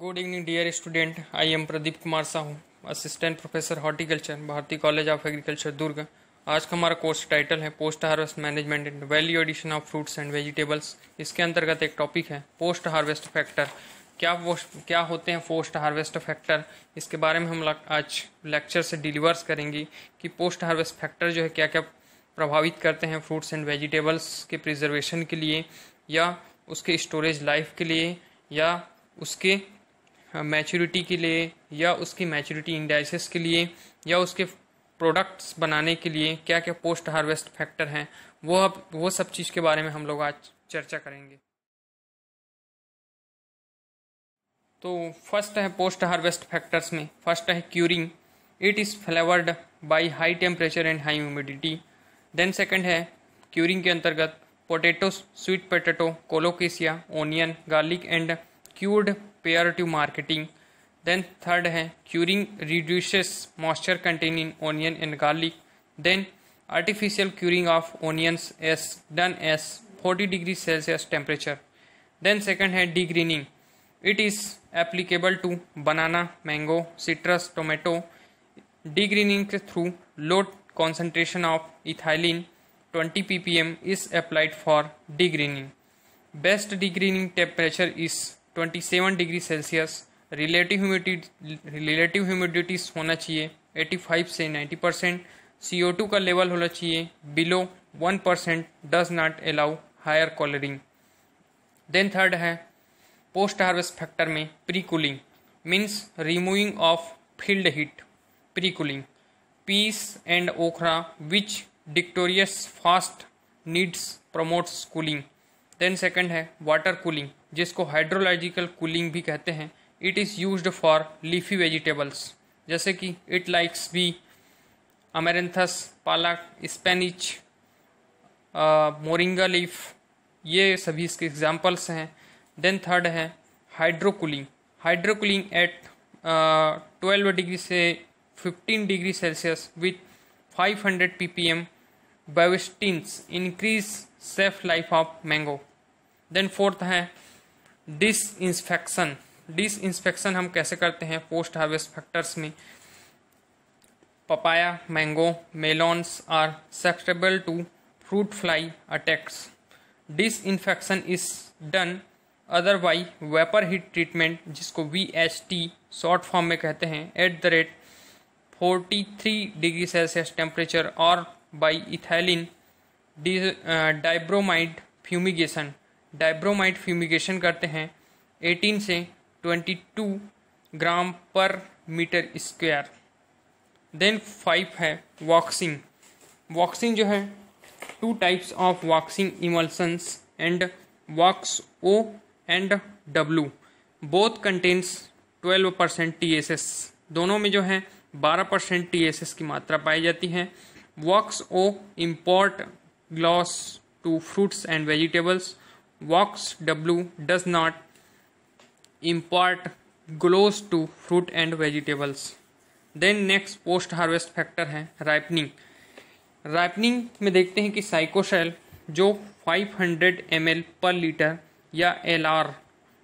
Good evening dear student I am Pradeep Kumar Sahu assistant professor horticulture Bharatiya college of agriculture Durg आज का हमारा course title है post harvest management and value addition of fruits and vegetables इसके अंतर्गत एक topic है post harvest factor क्या वो क्या होते हैं पोस्ट हार्वेस्ट फैक्टर इसके बारे में हम आज लेक्चर से डिलीवर्स करेंगे कि पोस्ट हार्वेस्ट फैक्टर जो है क्या क्या प्रभावित करते हैं फ्रूट्स एंड वेजिटेबल्स के प्रिजर्वेशन के लिए या उसके स्टोरेज लाइफ के लिए या उसके मैच्योरिटी के लिए या उसकी मैच्योरिटी इंडाइसिस के लिए या उसके प्रोडक्ट्स बनाने के लिए क्या क्या पोस्ट हार्वेस्ट फैक्टर हैं वो अब वो सब चीज़ के बारे में हम लोग आज चर्चा करेंगे तो फर्स्ट है पोस्ट हार्वेस्ट फैक्टर्स में फर्स्ट है curing it is flavoured by high temperature and high humidity then second है क्यूरिंग के अंतर्गत potato sweet potato colocasia onion garlic and cured pair to marketing then third है curing reduces moisture content in and garlic then artificial curing of onions as done as forty degree Celsius temperature then second है degreening it is applicable to banana mango citrus tomato degreening के through low concentration of ethylene twenty P P M is applied for degreening best degreening temperature is twenty seven degree Celsius relative humidity relative humidities होना चाहिए eighty five से ninety percent C O two का level होना चाहिए below one percent does not allow higher colouring then third है post harvest factor में pre cooling means removing of field heat pre cooling piece and okra which deteriorates fast needs promotes cooling then second है water cooling जिसको hydrological cooling भी कहते हैं it is use for leafy vegetables जैसे कि it likes B amaranthus पालक स्पेनिच moringa leaf ये सभी इसके एग्जाम्पल्स हैं देन थर्ड है hydrocooling hydrocooling at twelve degree से fifteen degree Celsius with five hundred P P M biostins increase safe life of mango then fourth है dis inspection dis inspection हम कैसे करते हैं पोस्ट हार्वेस्ट फैक्टर्स में papaya mango melons are susceptible to fruit fly attacks disinfection is done otherwise vapour heat treatment जिसको V H T short form में कहते हैं at the rate forty three degree Celsius temperature और by ethylene dibromide fumigation dibromide fumigation करते हैं 18 से 22 gram per metre square then five है waxing waxing जो है two types of waxing emulsions and wax O and W both contains 12 percent T दोनों में जो है 12 परसेंट टी की मात्रा पाई जाती है wax O import gloss to fruits and vegetables wax W does not impart gloss to fruit and vegetables then next post harvest factor है राइपनिंग राइपनिंग में देखते हैं कि साइकोशेल जो 500 hundred M L per litre या L R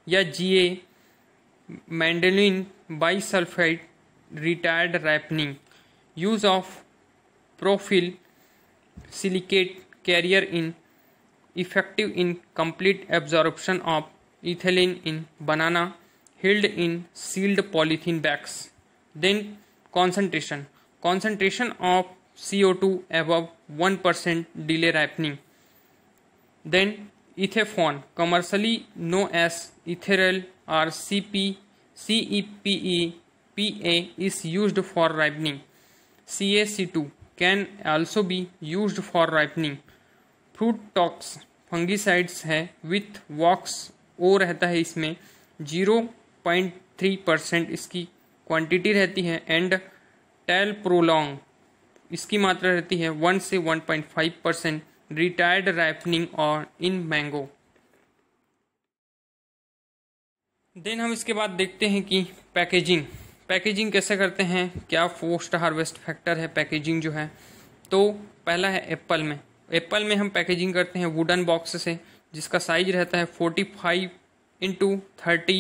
या G A mandlin bisulphide retired ripening use of profile silicate carrier in effective in complete absorption of ethylene in banana held in sealed polythene bags. Then concentration concentration of CO2 above 1% delay ripening. Then ethephon commercially known as ethereal or CP CEPE PA is used for ripening. CaC2 can also be used for ripening. Fruit tox fungicides है with wax O रहता है इसमें zero point three percent इसकी quantity रहती है and tell prolong इसकी मात्रा रहती है वन से one point five percent retired ripening और इन मैंगो देन हम इसके बाद देखते हैं कि पैकेजिंग पैकेजिंग कैसे करते हैं क्या पोस्ट हार्वेस्ट फैक्टर है पैकेजिंग जो है तो पहला है एप्पल में एप्पल में हम पैकेजिंग करते हैं वुडन बॉक्स से जिसका साइज रहता है forty five into thirty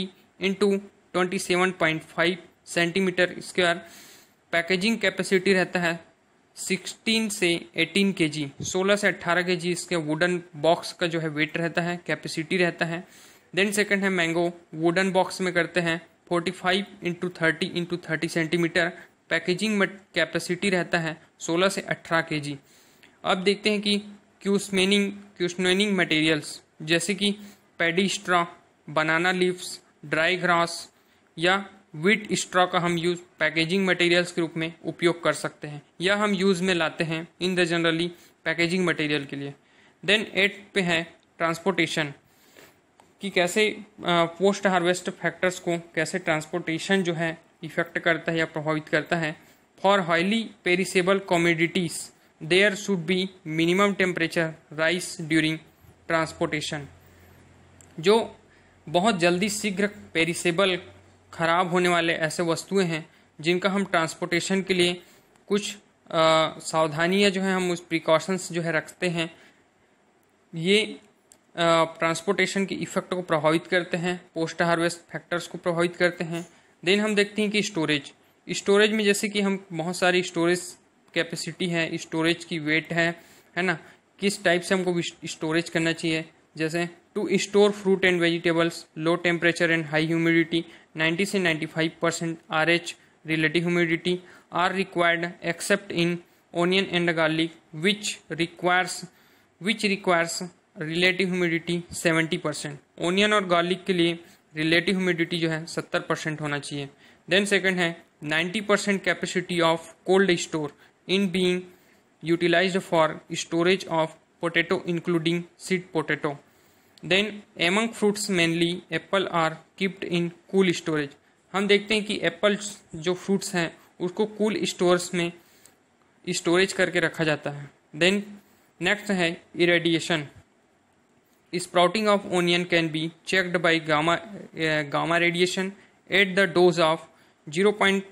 into twenty seven point five centimetre square packaging capacity रहता है 16 से 18 के जी सोलह से 18 के जी इसके वुडन बॉक्स का जो है वेट रहता है कैपेसिटी रहता है देन सेकंड है मैंगो वुडन बॉक्स में करते हैं 45 five into thirty into thirty centimetre packaging में कैपेसिटी रहता है 16 से 18 के जी अब देखते हैं कि क्यूसमेनिंग क्यूसमेनिंग मटेरियल्स जैसे कि paddy straw banana leaves dry grass या वीट स्ट्रॉ का हम यूज पैकेजिंग मटेरियल्स के रूप में उपयोग कर सकते हैं या हम यूज में लाते हैं in the generally packaging material के लिए देन एट पे है ट्रांसपोर्टेशन कि कैसे पोस्ट हार्वेस्ट फैक्टर्स को कैसे ट्रांसपोर्टेशन जो है इफेक्ट करता है या प्रभावित करता है for highly perishable commodities there should be minimum temperature rise during transportation जो बहुत जल्दी शीघ्र पेरिसेबल खराब होने वाले ऐसे वस्तुएं हैं जिनका हम ट्रांसपोर्टेशन के लिए कुछ सावधानियाँ सावधानियां जो है हम उस प्रिकॉशंस जो है रखते हैं ये ट्रांसपोर्टेशन के इफेक्ट को प्रभावित करते हैं पोस्ट हार्वेस्ट फैक्टर्स को प्रभावित करते हैं देन हम देखते हैं कि स्टोरेज स्टोरेज में जैसे कि हम बहुत सारी स्टोरेज कैपेसिटी है स्टोरेज की वेट है है ना किस टाइप से हमको स्टोरेज करना चाहिए जैसे to store fruit and vegetables low temperature and high humidity 90 से 95 percent R H relative humidity are required except in onion and garlic which requires which requires relative humidity 70 percent onion और garlic के लिए relative humidity जो है 70 percent होना चाहिए then second है 90 percent capacity of cold store in being utilized for storage of potato including seed potato. Then among fruits mainly apple are kept in cool storage. हम देखते हैं कि एप्पल जो फ्रूट्स हैं उसको कूल स्टोर्स में storage करके रखा जाता है देन नेक्स्ट है irradiation sprouting of onion can be checked by gamma gamma radiation at the dose of zero point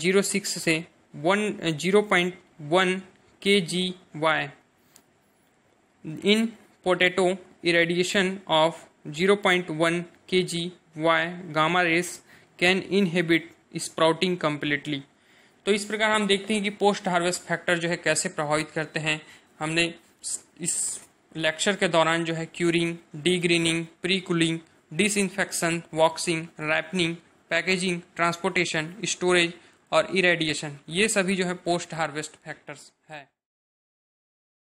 zero six से one zero point one K G Y in potato point one K G Y gamma rays can inhibit sprouting completely तो इस प्रकार हम देखते हैं कि post harvest factor जो है कैसे प्रभावित करते हैं हमने इस लेक्चर के दौरान जो है curing degreening pre cooling disinfection waxing wrapping packaging transportation storage और इरेडिएशन ये सभी जो है पोस्ट हार्वेस्ट फैक्टर्स है